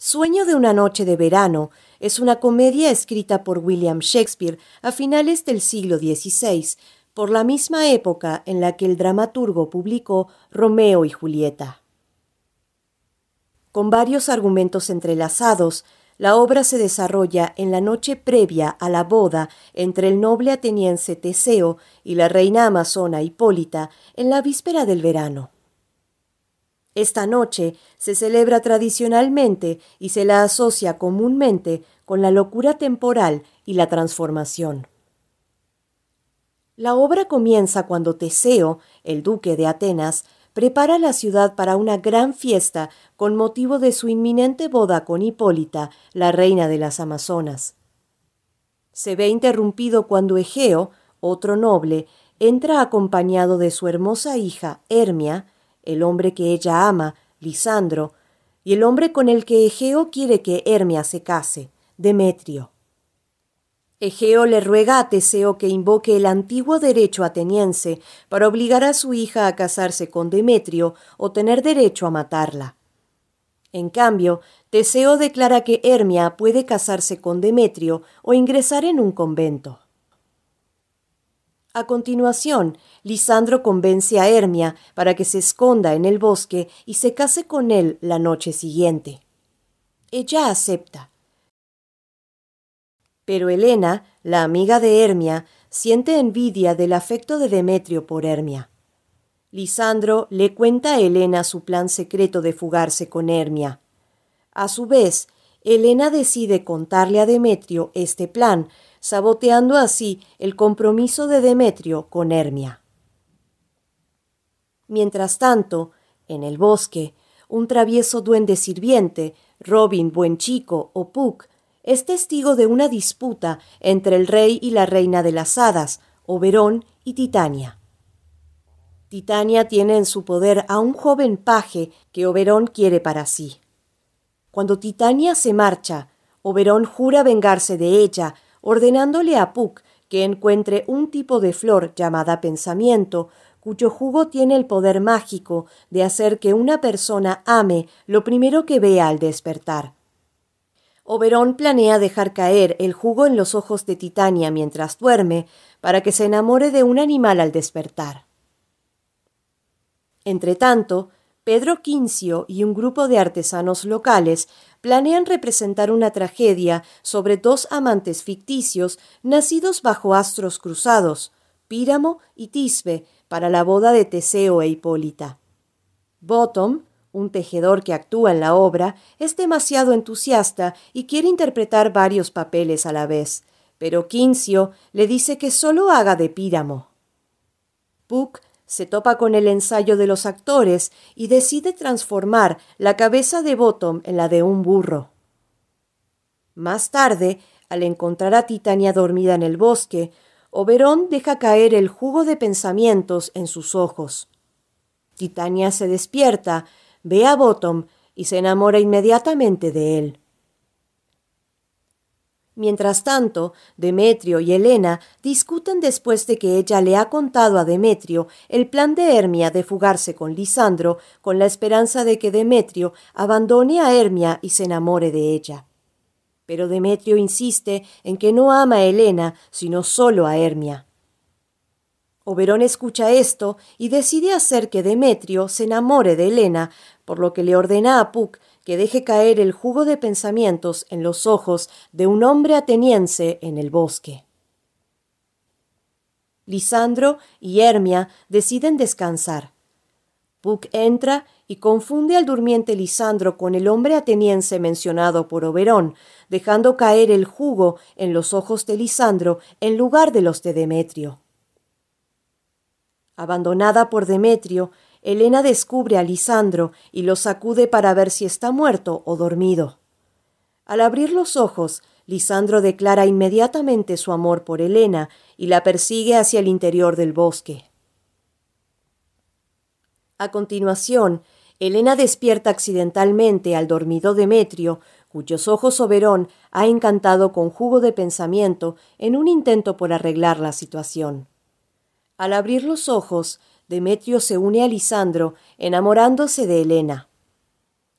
Sueño de una noche de verano es una comedia escrita por William Shakespeare a finales del siglo XVI, por la misma época en la que el dramaturgo publicó Romeo y Julieta. Con varios argumentos entrelazados, la obra se desarrolla en la noche previa a la boda entre el noble ateniense Teseo y la reina amazona Hipólita en la víspera del verano. Esta noche se celebra tradicionalmente y se la asocia comúnmente con la locura temporal y la transformación. La obra comienza cuando Teseo, el duque de Atenas, prepara la ciudad para una gran fiesta con motivo de su inminente boda con Hipólita, la reina de las Amazonas. Se ve interrumpido cuando Egeo, otro noble, entra acompañado de su hermosa hija Hermia, el hombre que ella ama, Lisandro, y el hombre con el que Egeo quiere que Hermia se case, Demetrio. Egeo le ruega a Teseo que invoque el antiguo derecho ateniense para obligar a su hija a casarse con Demetrio o tener derecho a matarla. En cambio, Teseo declara que Hermia puede casarse con Demetrio o ingresar en un convento. A continuación, Lisandro convence a Hermia para que se esconda en el bosque y se case con él la noche siguiente. Ella acepta. Pero Helena, la amiga de Hermia, siente envidia del afecto de Demetrio por Hermia. Lisandro le cuenta a Helena su plan secreto de fugarse con Hermia. A su vez, Helena decide contarle a Demetrio este plan saboteando así el compromiso de Demetrio con Hermia. Mientras tanto, en el bosque, un travieso duende sirviente, Robin Buen Chico o Puck, es testigo de una disputa entre el rey y la reina de las hadas, Oberón y Titania. Titania tiene en su poder a un joven paje que Oberón quiere para sí. Cuando Titania se marcha, Oberón jura vengarse de ella ordenándole a Puck que encuentre un tipo de flor llamada pensamiento, cuyo jugo tiene el poder mágico de hacer que una persona ame lo primero que vea al despertar. Oberón planea dejar caer el jugo en los ojos de Titania mientras duerme, para que se enamore de un animal al despertar. Entretanto, Pedro Quincio y un grupo de artesanos locales planean representar una tragedia sobre dos amantes ficticios nacidos bajo astros cruzados, Píramo y Tisbe, para la boda de Teseo e Hipólita. Bottom, un tejedor que actúa en la obra, es demasiado entusiasta y quiere interpretar varios papeles a la vez, pero Quincio le dice que solo haga de Píramo. Puck se topa con el ensayo de los actores y decide transformar la cabeza de Bottom en la de un burro. Más tarde, al encontrar a Titania dormida en el bosque, Oberón deja caer el jugo de pensamientos en sus ojos. Titania se despierta, ve a Bottom y se enamora inmediatamente de él. Mientras tanto, Demetrio y Elena discuten después de que ella le ha contado a Demetrio el plan de Hermia de fugarse con Lisandro, con la esperanza de que Demetrio abandone a Hermia y se enamore de ella. Pero Demetrio insiste en que no ama a Helena, sino solo a Hermia. Oberón escucha esto y decide hacer que Demetrio se enamore de Helena, por lo que le ordena a Puck que deje caer el jugo de pensamientos en los ojos de un hombre ateniense en el bosque. Lisandro y Hermia deciden descansar. Puck entra y confunde al durmiente Lisandro con el hombre ateniense mencionado por Oberón, dejando caer el jugo en los ojos de Lisandro en lugar de los de Demetrio. Abandonada por Demetrio, Elena descubre a Lisandro y lo sacude para ver si está muerto o dormido. Al abrir los ojos, Lisandro declara inmediatamente su amor por Elena y la persigue hacia el interior del bosque. A continuación, Elena despierta accidentalmente al dormido Demetrio, cuyos ojos Soberón ha encantado con jugo de pensamiento en un intento por arreglar la situación. Al abrir los ojos, Demetrio se une a Lisandro, enamorándose de Elena.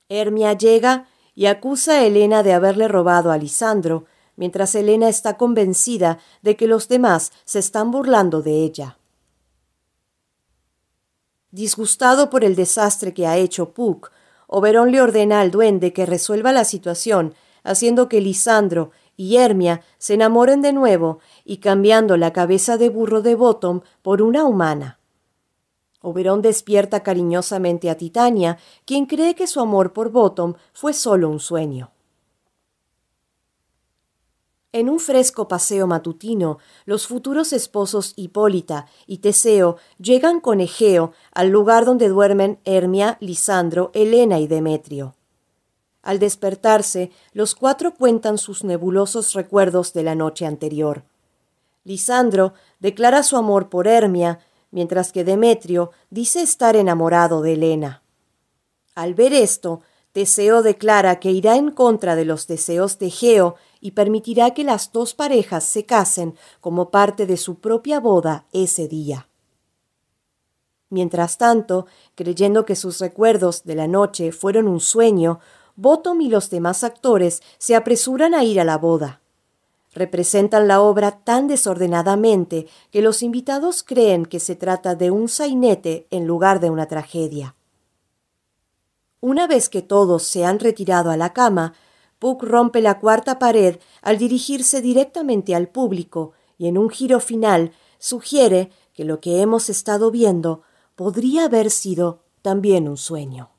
Hermia llega y acusa a Elena de haberle robado a Lisandro, mientras Elena está convencida de que los demás se están burlando de ella. Disgustado por el desastre que ha hecho Puck, Oberón le ordena al duende que resuelva la situación, haciendo que Lisandro y Hermia se enamoren de nuevo y cambiando la cabeza de burro de Bottom por una humana. Oberón despierta cariñosamente a Titania, quien cree que su amor por Bottom fue solo un sueño. En un fresco paseo matutino, los futuros esposos Hipólita y Teseo llegan con Egeo al lugar donde duermen Hermia, Lisandro, Helena y Demetrio. Al despertarse, los cuatro cuentan sus nebulosos recuerdos de la noche anterior. Lisandro declara su amor por Hermia, mientras que Demetrio dice estar enamorado de Elena. Al ver esto, Teseo declara que irá en contra de los deseos de Geo y permitirá que las dos parejas se casen como parte de su propia boda ese día. Mientras tanto, creyendo que sus recuerdos de la noche fueron un sueño, Bottom y los demás actores se apresuran a ir a la boda. Representan la obra tan desordenadamente que los invitados creen que se trata de un sainete en lugar de una tragedia. Una vez que todos se han retirado a la cama, Puck rompe la cuarta pared al dirigirse directamente al público y en un giro final sugiere que lo que hemos estado viendo podría haber sido también un sueño.